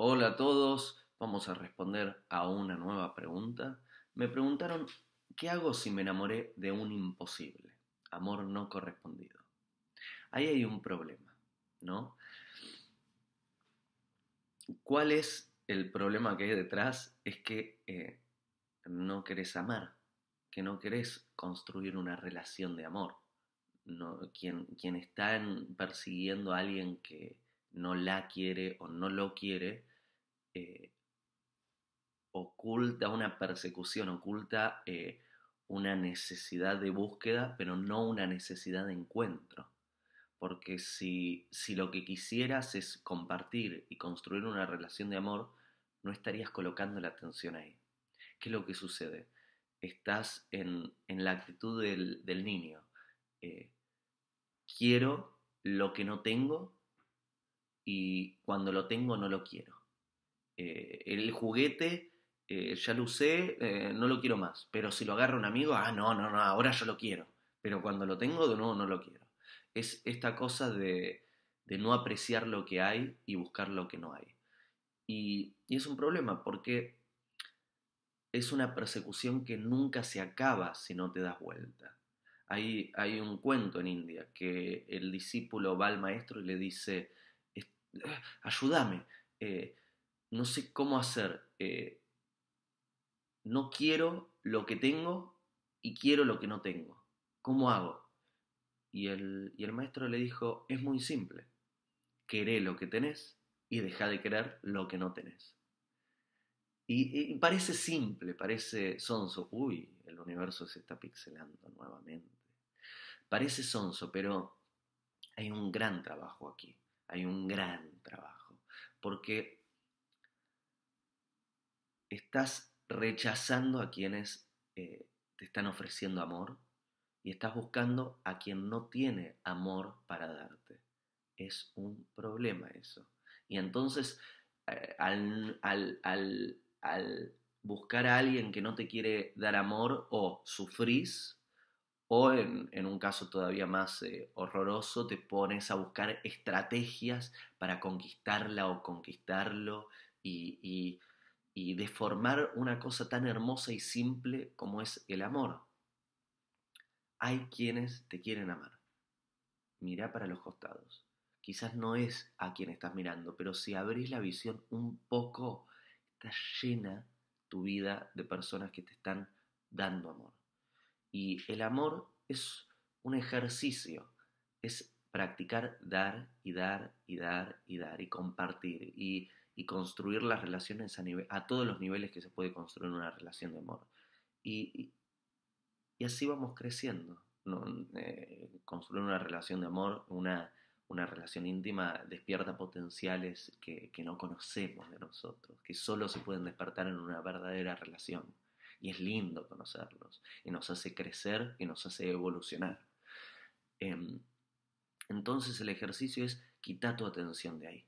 Hola a todos, vamos a responder a una nueva pregunta. Me preguntaron, ¿qué hago si me enamoré de un imposible? Amor no correspondido. Ahí hay un problema, ¿no? ¿Cuál es el problema que hay detrás? Es que eh, no querés amar, que no querés construir una relación de amor. No, quien, quien está persiguiendo a alguien que, no la quiere o no lo quiere, eh, oculta una persecución, oculta eh, una necesidad de búsqueda, pero no una necesidad de encuentro. Porque si, si lo que quisieras es compartir y construir una relación de amor, no estarías colocando la atención ahí. ¿Qué es lo que sucede? Estás en, en la actitud del, del niño. Eh, quiero lo que no tengo y cuando lo tengo no lo quiero. Eh, el juguete eh, ya lo usé, eh, no lo quiero más, pero si lo agarra un amigo, ah, no, no, no, ahora yo lo quiero, pero cuando lo tengo de nuevo no lo quiero. Es esta cosa de, de no apreciar lo que hay y buscar lo que no hay. Y, es un problema porque es una persecución que nunca se acaba si no te das vuelta. Hay, hay, un cuento en India que el discípulo va al maestro y le dice, ayúdame, eh, no sé cómo hacer, eh, no quiero lo que tengo y quiero lo que no tengo, ¿cómo hago? Y el, maestro le dijo, es muy simple, queré lo que tenés y deja de querer lo que no tenés. y parece simple, parece sonso, uy, el universo se está pixelando nuevamente. Parece sonso, pero hay un gran trabajo aquí hay un gran trabajo, porque estás rechazando a quienes eh, te están ofreciendo amor y estás buscando a quien no tiene amor para darte. Es un problema eso. Y entonces, eh, al buscar a alguien que no te quiere dar amor o sufrís, o en, un caso todavía más eh, horroroso, te pones a buscar estrategias para conquistarla o conquistarlo y, y deformar una cosa tan hermosa y simple como es el amor. Hay quienes te quieren amar. Mira para los costados. Quizás no es a quien estás mirando, pero si abrís la visión un poco, está llena tu vida de personas que te están dando amor. Y el amor es un ejercicio, es practicar dar y dar y dar y dar y compartir y, construir las relaciones a, todos los niveles que se puede construir una relación de amor. Y, así vamos creciendo. Eh, construir una relación de amor, una, relación íntima despierta potenciales que no conocemos de nosotros, que solo se pueden despertar en una verdadera relación. Y es lindo conocerlos. Y nos hace crecer y nos hace evolucionar. Em, entonces el ejercicio es quitar tu atención de ahí.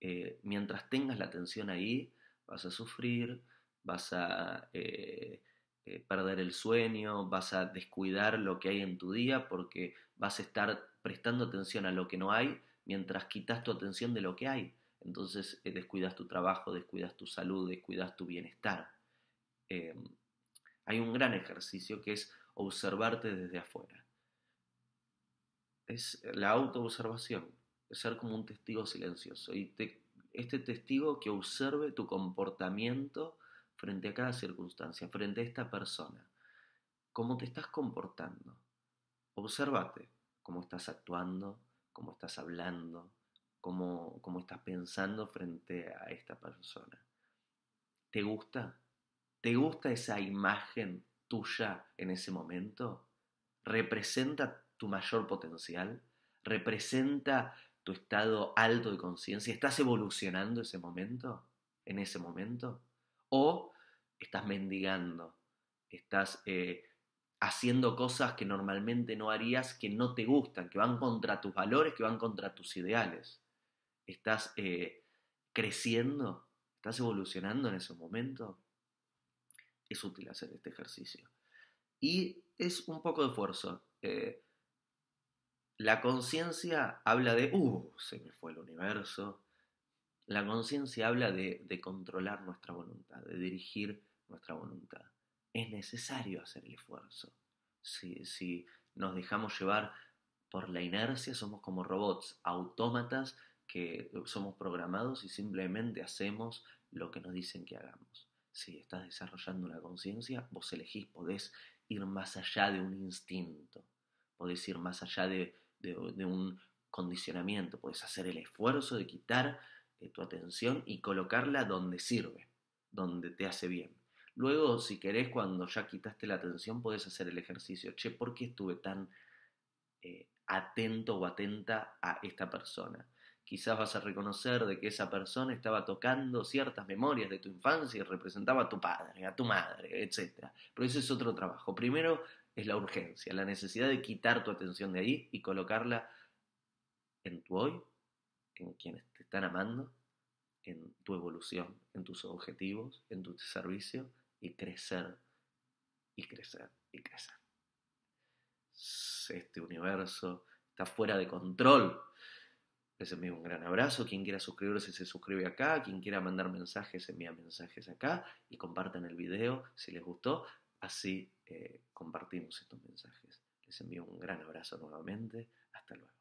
Eh, mientras tengas la atención ahí, vas a sufrir, vas a eh, eh, perder el sueño, vas a descuidar lo que hay en tu día porque vas a estar prestando atención a lo que no hay mientras quitas tu atención de lo que hay. Entonces descuidas tu trabajo, descuidas tu salud, descuidas tu bienestar. Eh, hay un gran ejercicio que es observarte desde afuera. Es la autoobservación, ser como un testigo silencioso. Y este testigo que observe tu comportamiento frente a cada circunstancia, frente a esta persona. ¿Cómo te estás comportando? Obsérvate cómo estás actuando, cómo estás hablando, cómo, cómo estás pensando frente a esta persona. ¿Te gusta? ¿Te gusta esa imagen tuya en ese momento? ¿Representa tu mayor potencial? ¿Representa tu estado alto de conciencia? ¿Estás evolucionando ese momento? ¿En ese momento? ¿O estás mendigando? ¿Estás eh, haciendo cosas que normalmente no harías, que no te gustan, que van contra tus valores, que van contra tus ideales? ¿Estás eh, creciendo? ¿Estás evolucionando en ese momento? es útil hacer este ejercicio. Y es un poco de esfuerzo. Eh, la conciencia habla de, uh, se me fue el universo. La conciencia habla de, de controlar nuestra voluntad, de dirigir nuestra voluntad. Es necesario hacer el esfuerzo. Si, si, nos dejamos llevar por la inercia, somos como robots, autómatas que somos programados y simplemente hacemos lo que nos dicen que hagamos si estás desarrollando la conciencia, vos elegís, podés ir más allá de un instinto, podés ir más allá de, un condicionamiento, podés hacer el esfuerzo de quitar eh, tu atención y colocarla donde sirve, donde te hace bien. Luego, si querés, cuando ya quitaste la atención, podés hacer el ejercicio, che, ¿por qué estuve tan eh, atento o atenta a esta persona? quizás vas a reconocer de que esa persona estaba tocando ciertas memorias de tu infancia y representaba a tu padre, a tu madre, etc. Pero ese es otro trabajo. Primero es la urgencia, la necesidad de quitar tu atención de ahí y colocarla en tu hoy, en quienes te están amando, en tu evolución, en tus objetivos, en tu servicio y crecer, y crecer, y crecer. Este universo está fuera de control les envío un gran abrazo. Quien quiera suscribirse se suscribe acá. Quien quiera mandar mensajes envía mensajes acá. Y compartan el video si les gustó. Así eh, compartimos estos mensajes. Les envío un gran abrazo nuevamente. Hasta luego.